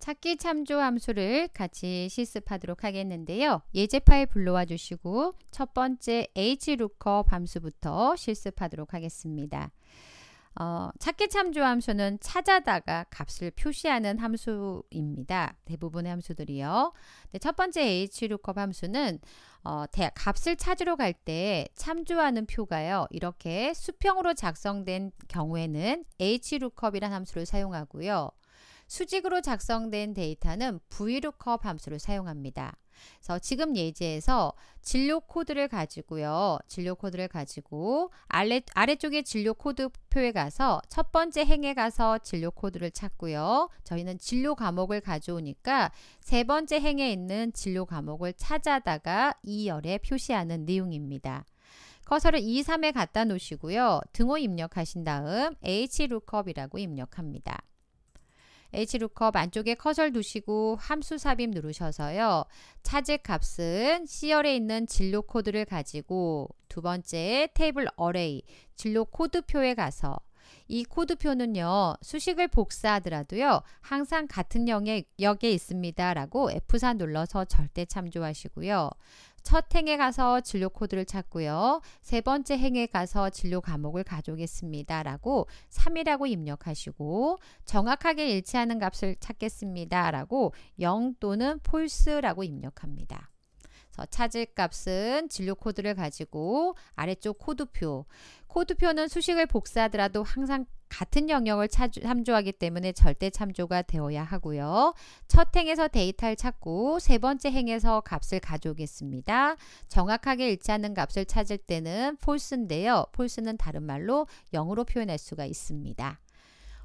찾기 참조 함수를 같이 실습하도록 하겠는데요. 예제 파일 불러와 주시고 첫 번째 hlookup 함수부터 실습하도록 하겠습니다. 어, 찾기 참조 함수는 찾아다가 값을 표시하는 함수입니다. 대부분의 함수들이요. 첫 번째 hlookup 함수는 어, 대, 값을 찾으러 갈 때 참조하는 표가요. 이렇게 수평으로 작성된 경우에는 h l o o k u p 이라는 함수를 사용하고요. 수직으로 작성된 데이터는 VLOOKUP 함수를 사용합니다. 그래서 지금 예제에서 진료 코드를 가지고요. 진료 코드를 가지고 아래, 아래쪽에 진료 코드 표에 가서 첫 번째 행에 가서 진료 코드를 찾고요. 저희는 진료 과목을 가져오니까 세 번째 행에 있는 진료 과목을 찾아다가 이 열에 표시하는 내용입니다. 커서를 2, 3에 갖다 놓으시고요. 등호 입력하신 다음 hlookup 이라고 입력합니다. HLOOKUP 안쪽에 커서를 두시고 함수 삽입 누르셔서요. 찾을 값은 C열에 있는 진로 코드를 가지고 두 번째 테이블 어레이 진로 코드표에 가서 이 코드표는요, 수식을 복사하더라도요, 항상 같은 영역에 있습니다. 라고 F4 눌러서 절대 참조하시고요. 첫 행에 가서 진료 코드를 찾고요. 세 번째 행에 가서 진료 과목을 가져오겠습니다. 라고 3이라고 입력하시고 정확하게 일치하는 값을 찾겠습니다. 라고 0 또는 false라고 입력합니다. 어, 찾을 값은 진료 코드를 가지고 아래쪽 코드표 코드표는 수식을 복사하더라도 항상 같은 영역을 참조하기 때문에 절대 참조가 되어야 하고요. 첫 행에서 데이터를 찾고 세 번째 행에서 값을 가져오겠습니다. 정확하게 일치하는 값을 찾을 때는 false인데요. false는 다른 말로 0으로 표현할 수가 있습니다.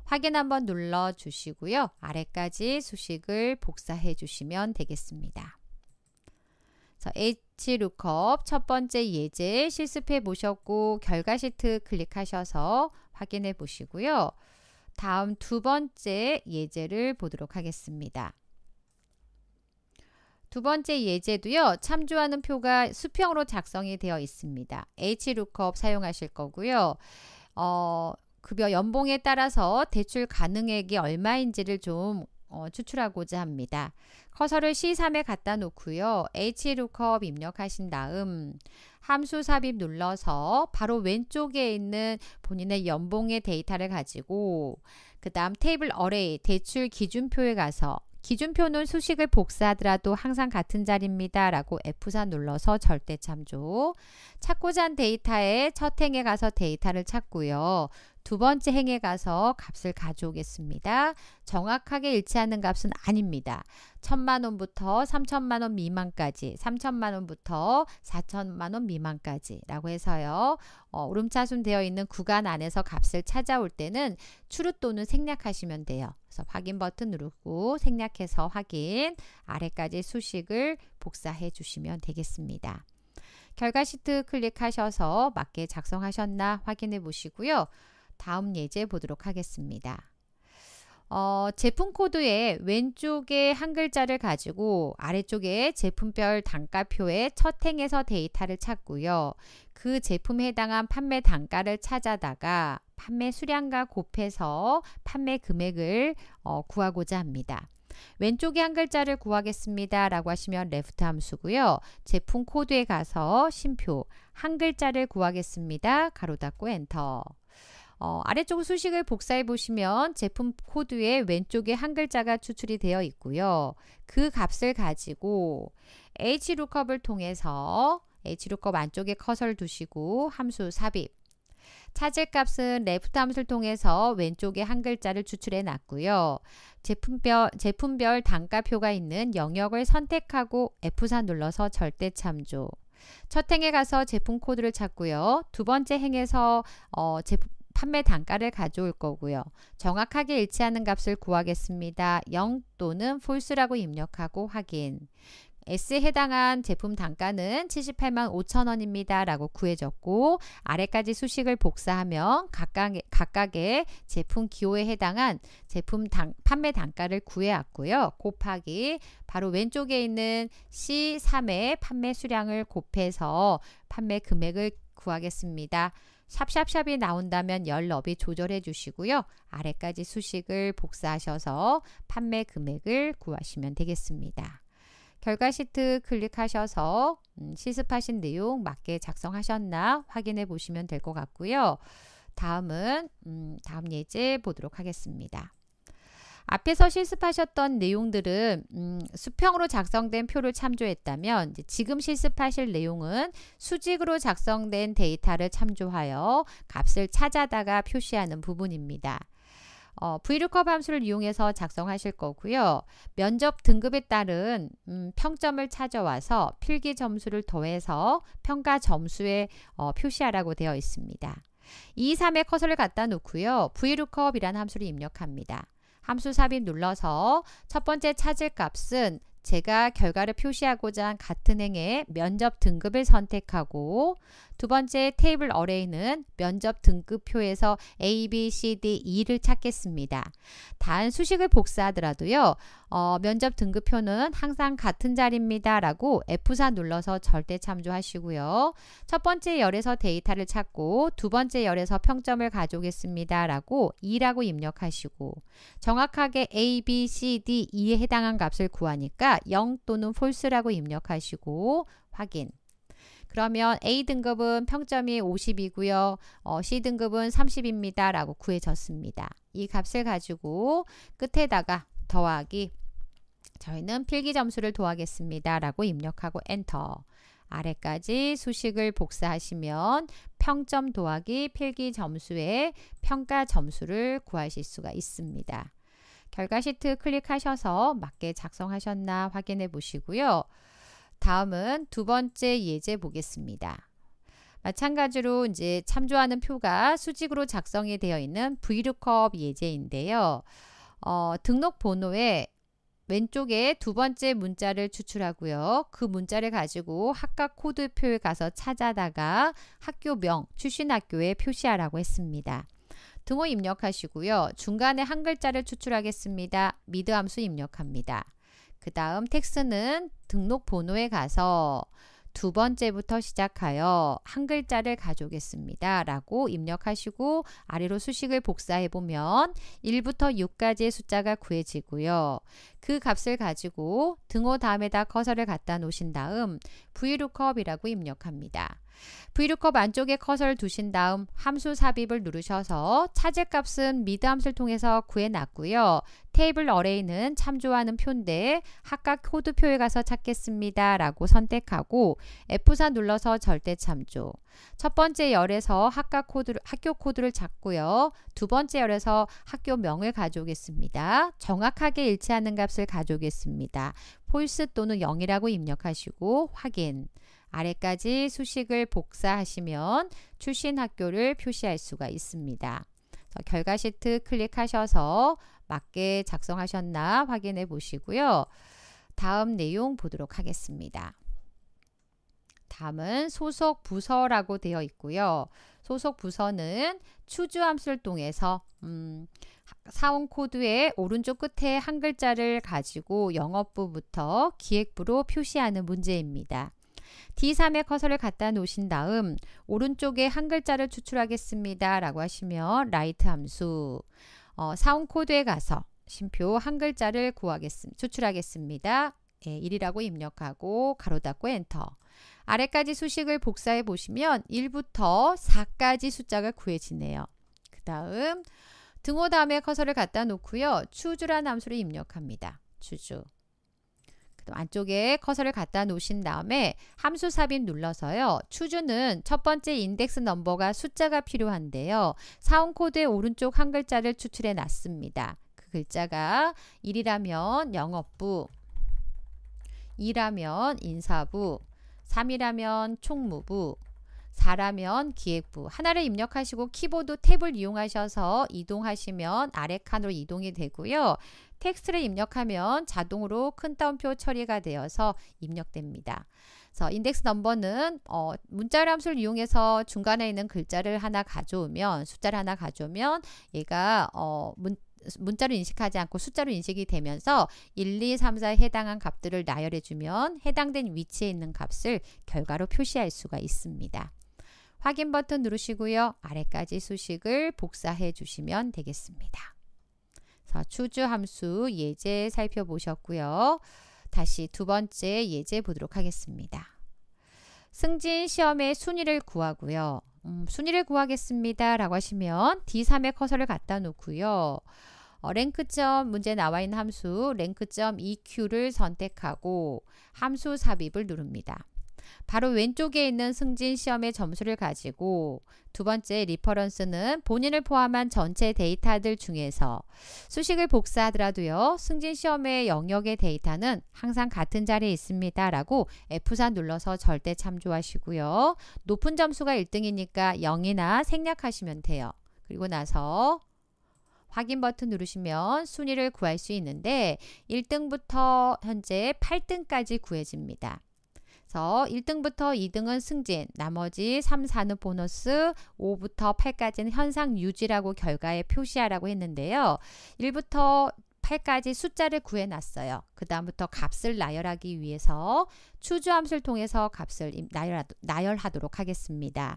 확인 한번 눌러 주시고요. 아래까지 수식을 복사해 주시면 되겠습니다. 자, h u p 첫 번째 예제 실습해 보셨고 결과 시트 클릭하셔서 확인해 보시고요. 다음 두 번째 예제를 보도록 하겠습니다. 두 번째 예제도요. 참조하는 표가 수평으로 작성이 되어 있습니다. h l o o k u p 사용하실 거고요. 어, 급여 연봉에 따라서 대출 가능액이 얼마인지를 좀 어, 추출하고자 합니다. 커서를 C3에 갖다 놓고요. HLOOKUP 입력하신 다음 함수 삽입 눌러서 바로 왼쪽에 있는 본인의 연봉의 데이터를 가지고 그 다음 테이블 어레이 대출 기준표에 가서 기준표는 수식을 복사하더라도 항상 같은 자리입니다. 라고 F4 눌러서 절대 참조. 찾고자 한 데이터의 첫 행에 가서 데이터를 찾고요. 두 번째 행에 가서 값을 가져오겠습니다. 정확하게 일치하는 값은 아닙니다. 천만 원부터 삼천만 원 미만까지, 삼천만 원부터 사천만 원 미만까지라고 해서요. 어, 오름차순 되어 있는 구간 안에서 값을 찾아올 때는 추루 또는 생략하시면 돼요. 그래서 확인 버튼 누르고 생략해서 확인, 아래까지 수식을 복사해 주시면 되겠습니다. 결과 시트 클릭하셔서 맞게 작성하셨나 확인해 보시고요. 다음 예제 보도록 하겠습니다. 어, 제품 코드의 왼쪽에 한 글자를 가지고 아래쪽에 제품별 단가표의 첫 행에서 데이터를 찾고요. 그 제품에 해당한 판매 단가를 찾아다가 판매 수량과 곱해서 판매 금액을 어, 구하고자 합니다. 왼쪽에 한 글자를 구하겠습니다 라고 하시면 left 함수고요. 제품 코드에 가서 심표 한 글자를 구하겠습니다. 가로 닫고 엔터 어, 아래쪽 수식을 복사해 보시면 제품 코드의 왼쪽에 한 글자가 추출이 되어 있고요. 그 값을 가지고 HLOOKUP을 통해서 HLOOKUP 안쪽에 커서를 두시고 함수 삽입 찾을 값은 레프트 함수를 통해서 왼쪽에 한 글자를 추출해 놨고요. 제품별, 제품별 단가표가 있는 영역을 선택하고 F4 눌러서 절대 참조. 첫 행에 가서 제품 코드를 찾고요. 두 번째 행에서 어, 제품, 판매 단가를 가져올 거고요. 정확하게 일치하는 값을 구하겠습니다. 0 또는 false라고 입력하고 확인. S에 해당한 제품 단가는 78만 5천 원입니다. 라고 구해졌고 아래까지 수식을 복사하면 각각의, 각각의 제품 기호에 해당한 제품 단, 판매 단가를 구해왔고요. 곱하기 바로 왼쪽에 있는 C3의 판매 수량을 곱해서 판매 금액을 구하겠습니다. 샵샵샵이 나온다면 열 너비 조절해 주시고요. 아래까지 수식을 복사하셔서 판매 금액을 구하시면 되겠습니다. 결과 시트 클릭하셔서 음, 시습하신 내용 맞게 작성하셨나 확인해 보시면 될 것 같고요. 다음은 음, 다음 예제 보도록 하겠습니다. 앞에서 실습하셨던 내용들은 음, 수평으로 작성된 표를 참조했다면 지금 실습하실 내용은 수직으로 작성된 데이터를 참조하여 값을 찾아다가 표시하는 부분입니다. 어, VLOOKUP 함수를 이용해서 작성하실 거고요. 면접 등급에 따른 음, 평점을 찾아와서 필기 점수를 더해서 평가 점수에 어, 표시하라고 되어 있습니다. 2, 3의 커서를 갖다 놓고요. VLOOKUP이라는 함수를 입력합니다. 함수 삽입 눌러서 첫 번째 찾을 값은 제가 결과를 표시하고자 한 같은 행의 면접 등급을 선택하고 두 번째 테이블 어레이는 면접 등급표에서 A, B, C, D, E를 찾겠습니다. 단 수식을 복사하더라도요. 어, 면접 등급표는 항상 같은 자리입니다. 라고 F4 눌러서 절대 참조하시고요. 첫 번째 열에서 데이터를 찾고 두 번째 열에서 평점을 가져오겠습니다. 라고 e 라고 입력하시고 정확하게 A, B, C, D, E에 해당한 값을 구하니까 0 또는 false라고 입력하시고 확인 그러면 A등급은 평점이 50이고요. 어, C등급은 30입니다. 라고 구해졌습니다. 이 값을 가지고 끝에다가 더하기 저희는 필기 점수를 도하겠습니다. 라고 입력하고 엔터 아래까지 수식을 복사하시면 평점 도하기 필기 점수의 평가 점수를 구하실 수가 있습니다. 결과 시트 클릭하셔서 맞게 작성하셨나 확인해 보시고요. 다음은 두 번째 예제 보겠습니다. 마찬가지로 이제 참조하는 표가 수직으로 작성이 되어 있는 VLOOKUP 예제인데요. 어, 등록 번호에 왼쪽에 두 번째 문자를 추출하고요. 그 문자를 가지고 학과 코드표에 가서 찾아다가 학교명, 출신 학교에 표시하라고 했습니다. 등호 입력하시고요. 중간에 한 글자를 추출하겠습니다. 미드 함수 입력합니다. 그 다음 텍스는 등록 번호에 가서 두 번째부터 시작하여 한 글자를 가져오겠습니다. 라고 입력하시고 아래로 수식을 복사해 보면 1부터 6까지의 숫자가 구해지고요. 그 값을 가지고 등호 다음에다 커서를 갖다 놓으신 다음 vlookup 이라고 입력합니다. 브이 o o 안쪽에 커서를 두신 다음 함수 삽입을 누르셔서 찾을 값은 미드 함수를 통해서 구해놨고요. 테이블 어레이는 참조하는 표인데 각각 코드표에 가서 찾겠습니다. 라고 선택하고 F4 눌러서 절대 참조 첫 번째 열에서 학과 코드 학교 코드를 찾고요. 두 번째 열에서 학교 명을 가져오겠습니다. 정확하게 일치하는 값을 가져오겠습니다. 폴스 또는 0이라고 입력하시고 확인 아래까지 수식을 복사하시면 출신 학교를 표시할 수가 있습니다. 결과 시트 클릭하셔서 맞게 작성하셨나 확인해 보시고요. 다음 내용 보도록 하겠습니다. 다음은 소속 부서라고 되어 있고요. 소속 부서는 추주 함수를 통해서 음, 사원 코드의 오른쪽 끝에 한 글자를 가지고 영업부부터 기획부로 표시하는 문제입니다. d 3의 커서를 갖다 놓으신 다음 오른쪽에 한 글자를 추출하겠습니다. 라고 하시면 라이트 함수 어, 사운 코드에 가서 심표 한 글자를 구하겠습니다. 추출하겠습니다. 예, 1이라고 입력하고 가로 닫고 엔터 아래까지 수식을 복사해 보시면 1부터 4까지 숫자가 구해지네요. 그 다음 등호 다음에 커서를 갖다 놓고요. 추주란 함수를 입력합니다. 추주 안쪽에 커서를 갖다 놓으신 다음에 함수 삽입 눌러서요. 추주는 첫 번째 인덱스 넘버가 숫자가 필요한데요. 사원 코드의 오른쪽 한 글자를 추출해 놨습니다. 그 글자가 1이라면 영업부, 2라면 인사부, 3이라면 총무부, 4라면 기획부 하나를 입력하시고 키보드 탭을 이용하셔서 이동하시면 아래 칸으로 이동이 되고요. 텍스트를 입력하면 자동으로 큰 따옴표 처리가 되어서 입력됩니다. 그래서 인덱스 넘버는 어, 문자 함수를 이용해서 중간에 있는 글자를 하나 가져오면 숫자를 하나 가져오면 얘가 어, 문, 문자로 인식하지 않고 숫자로 인식이 되면서 1, 2, 3, 4에 해당한 값들을 나열해주면 해당된 위치에 있는 값을 결과로 표시할 수가 있습니다. 확인 버튼 누르시고요. 아래까지 수식을 복사해 주시면 되겠습니다. 자, 추주 함수 예제 살펴보셨고요. 다시 두 번째 예제 보도록 하겠습니다. 승진 시험의 순위를 구하고요. 음, 순위를 구하겠습니다. 라고 하시면 D3에 커서를 갖다 놓고요. 어, 랭크점 문제 나와 있는 함수 랭크점 EQ를 선택하고 함수 삽입을 누릅니다. 바로 왼쪽에 있는 승진 시험의 점수를 가지고 두 번째 리퍼런스는 본인을 포함한 전체 데이터들 중에서 수식을 복사하더라도요. 승진 시험의 영역의 데이터는 항상 같은 자리에 있습니다. 라고 F4 눌러서 절대 참조하시고요. 높은 점수가 1등이니까 0이나 생략하시면 돼요. 그리고 나서 확인 버튼 누르시면 순위를 구할 수 있는데 1등부터 현재 8등까지 구해집니다. 그래서 1등부터 2등은 승진, 나머지 3, 4는 보너스, 5부터 8까지는 현상 유지라고 결과에 표시하라고 했는데요. 1부터 8까지 숫자를 구해 놨어요. 그 다음부터 값을 나열하기 위해서 추주함수를 통해서 값을 나열하도록 하겠습니다.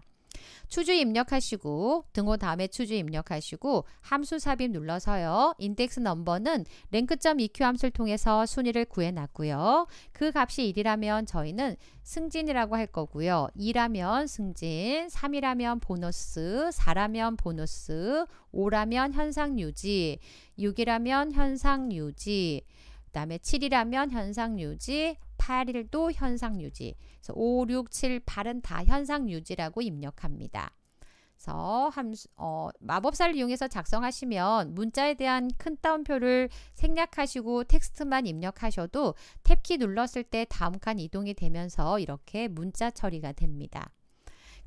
추주 입력하시고 등호 다음에 추주 입력하시고 함수 삽입 눌러서요. 인덱스 넘버는 랭크.eq 함수를 통해서 순위를 구해놨고요. 그 값이 1이라면 저희는 승진이라고 할 거고요. 2라면 승진, 3이라면 보너스, 4라면 보너스, 5라면 현상 유지, 6이라면 현상 유지, 그 다음에 7이라면 현상 유지, 8일도 현상 유지. 그래서 5, 6, 7, 8은 다 현상 유지라고 입력합니다. 그래서 함수, 어, 마법사를 이용해서 작성하시면 문자에 대한 큰 따옴표를 생략하시고 텍스트만 입력하셔도 탭키 눌렀을 때 다음 칸 이동이 되면서 이렇게 문자 처리가 됩니다.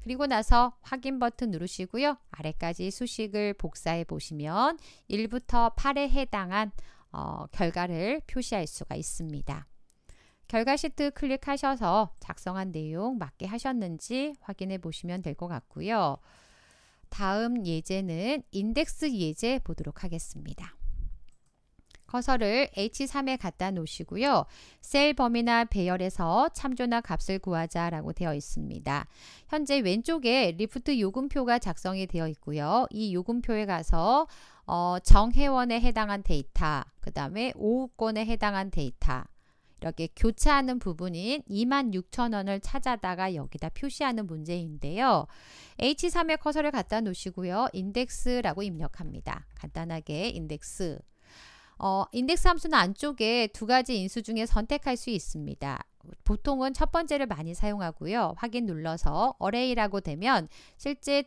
그리고 나서 확인 버튼 누르시고요. 아래까지 수식을 복사해 보시면 1부터 8에 해당한 어, 결과를 표시할 수가 있습니다. 결과 시트 클릭하셔서 작성한 내용 맞게 하셨는지 확인해 보시면 될 것 같고요. 다음 예제는 인덱스 예제 보도록 하겠습니다. 커서를 H3에 갖다 놓으시고요. 셀 범위나 배열에서 참조나 값을 구하자 라고 되어 있습니다. 현재 왼쪽에 리프트 요금표가 작성이 되어 있고요. 이 요금표에 가서 어, 정회원에 해당한 데이터, 그 다음에 오후권에 해당한 데이터, 이렇게 교차하는 부분인 26,000원을 찾아다가 여기다 표시하는 문제인데요. H3의 커서를 갖다 놓으시고요. 인덱스라고 입력합니다. 간단하게 인덱스 어, 인덱스 함수는 안쪽에 두 가지 인수 중에 선택할 수 있습니다. 보통은 첫 번째를 많이 사용하고요. 확인 눌러서 어레이라고 되면 실제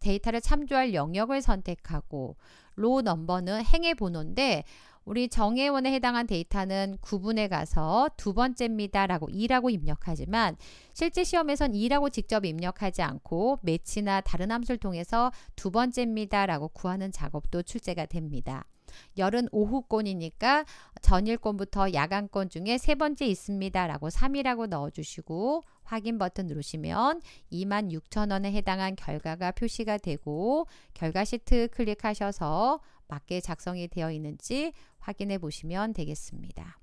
데이터를 참조할 영역을 선택하고 로 넘버는 행의 번호인데 우리 정혜원에 해당한 데이터는 구분에 가서 두 번째입니다 라고 2라고 입력하지만 실제 시험에선 2라고 직접 입력하지 않고 매치나 다른 함수를 통해서 두 번째입니다 라고 구하는 작업도 출제가 됩니다. 열은 오후권이니까 전일권부터 야간권 중에 세 번째 있습니다. 라고 3이라고 넣어주시고 확인 버튼 누르시면 26,000원에 해당한 결과가 표시가 되고 결과 시트 클릭하셔서 맞게 작성이 되어 있는지 확인해 보시면 되겠습니다.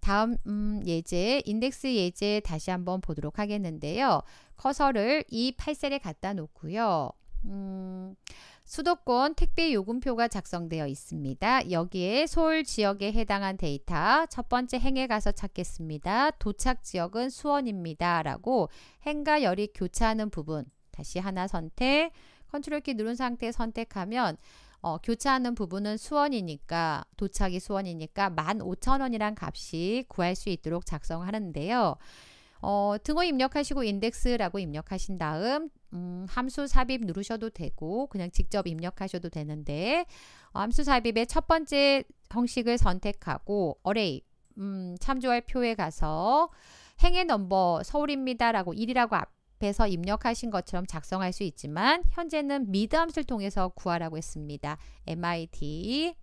다음 음, 예제, 인덱스 예제 다시 한번 보도록 하겠는데요. 커서를 이 8셀에 갖다 놓고요. 음, 수도권 택배 요금표가 작성되어 있습니다. 여기에 서울 지역에 해당한 데이터 첫 번째 행에 가서 찾겠습니다. 도착 지역은 수원입니다. 라고 행과 열이 교차하는 부분 다시 하나 선택 컨트롤 키 누른 상태 선택하면 어, 교차하는 부분은 수원이니까 도착이 수원이니까 15,000원이란 값이 구할 수 있도록 작성하는데요. 어, 등호 입력하시고 인덱스라고 입력하신 다음 음, 함수 삽입 누르셔도 되고 그냥 직접 입력하셔도 되는데 어, 함수 삽입의 첫 번째 형식을 선택하고 어레이 음, 참조할 표에 가서 행의 넘버 서울입니다 라고 1이라고 앞에서 입력하신 것처럼 작성할 수 있지만 현재는 미드 함수를 통해서 구하라고 했습니다. m i t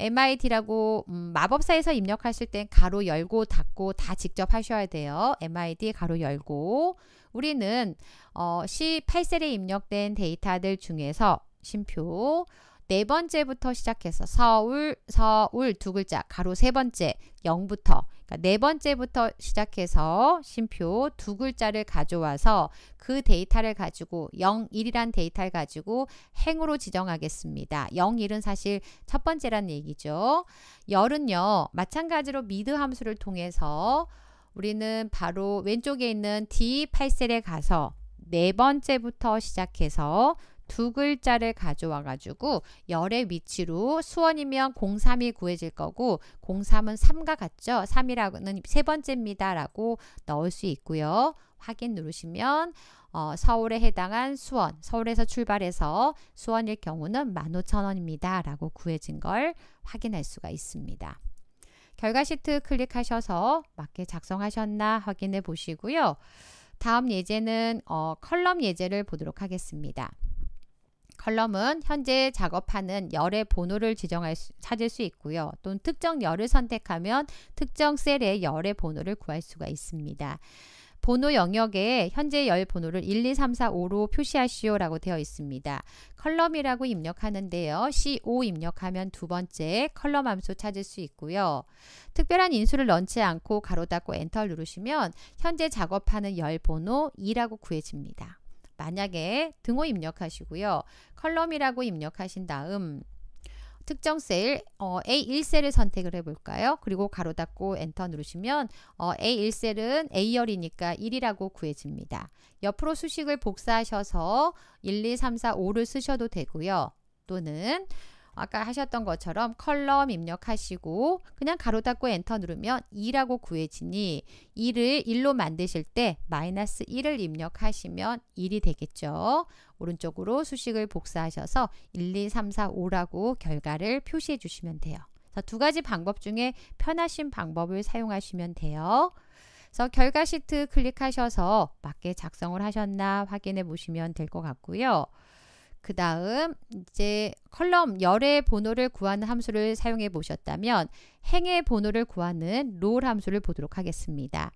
MID라고 음, 마법사에서 입력하실 땐 가로 열고 닫고 다 직접 하셔야 돼요. MID 가로 열고 우리는 어, C8셀에 입력된 데이터들 중에서 심표 네 번째부터 시작해서 서울, 서울 두 글자 가로 세 번째 0부터 그러니까 네 번째부터 시작해서 심표 두 글자를 가져와서 그 데이터를 가지고 0, 1이란 데이터를 가지고 행으로 지정하겠습니다. 0, 1은 사실 첫 번째란 얘기죠. 열은요. 마찬가지로 미드 함수를 통해서 우리는 바로 왼쪽에 있는 D8셀에 가서 네 번째부터 시작해서 두 글자를 가져와 가지고 열의 위치로 수원이면 03이 구해질 거고 03은 3과 같죠. 3이라는 세 번째입니다. 라고 넣을 수 있고요. 확인 누르시면 어, 서울에 해당한 수원, 서울에서 출발해서 수원일 경우는 15,000원입니다. 라고 구해진 걸 확인할 수가 있습니다. 결과 시트 클릭하셔서 맞게 작성하셨나 확인해 보시고요. 다음 예제는 어, 컬럼 예제를 보도록 하겠습니다. 컬럼은 현재 작업하는 열의 번호를 지정할 수, 찾을 수 있고요. 또는 특정 열을 선택하면 특정 셀의 열의 번호를 구할 수가 있습니다. 번호 영역에 현재 열 번호를 1, 2, 3, 4, 5로 표시하시오 라고 되어 있습니다. 컬럼이라고 입력하는데요. C5 입력하면 두 번째 컬럼 함수 찾을 수 있고요. 특별한 인수를 넣지 않고 가로 닫고 엔터 누르시면 현재 작업하는 열 번호 2라고 구해집니다. 만약에 등호 입력하시고요. 컬럼이라고 입력하신 다음 특정 셀 어, A1셀을 선택을 해볼까요? 그리고 가로 닫고 엔터 누르시면 어, A1셀은 A열이니까 1이라고 구해집니다. 옆으로 수식을 복사하셔서 1, 2, 3, 4, 5를 쓰셔도 되고요. 또는 아까 하셨던 것처럼 컬럼 입력하시고 그냥 가로 닫고 엔터 누르면 2라고 구해지니 2를 1로 만드실 때 마이너스 1을 입력하시면 1이 되겠죠. 오른쪽으로 수식을 복사하셔서 1, 2, 3, 4, 5라고 결과를 표시해 주시면 돼요. 두 가지 방법 중에 편하신 방법을 사용하시면 돼요. 그래서 결과 시트 클릭하셔서 맞게 작성을 하셨나 확인해 보시면 될 것 같고요. 그 다음 이제 컬럼 열의 번호를 구하는 함수를 사용해 보셨다면 행의 번호를 구하는 롤 함수를 보도록 하겠습니다.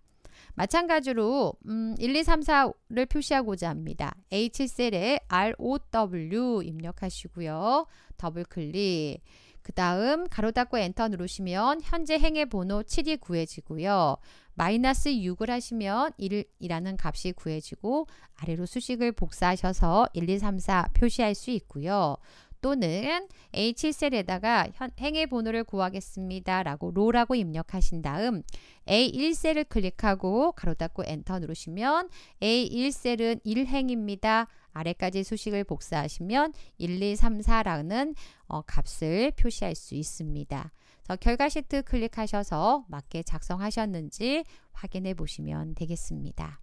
마찬가지로 음, 1, 2, 3, 4를 표시하고자 합니다. H셀에 ROW 입력하시고요. 더블 클릭. 그 다음 가로 닫고 엔터 누르시면 현재 행의 번호 7이 구해지고요. 마이너스 6을 하시면 1이라는 값이 구해지고 아래로 수식을 복사하셔서 1, 2, 3, 4 표시할 수 있고요. 또는 H1셀에다가 행의 번호를 구하겠습니다. 라고 로라고 입력하신 다음 A1셀을 클릭하고 가로 닫고 엔터 누르시면 A1셀은 1행입니다. 아래까지 수식을 복사하시면 1, 2, 3, 4라는 어, 값을 표시할 수 있습니다. 그래서 결과 시트 클릭하셔서 맞게 작성하셨는지 확인해 보시면 되겠습니다.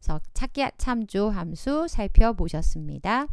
그래서 찾기 참조 함수 살펴보셨습니다.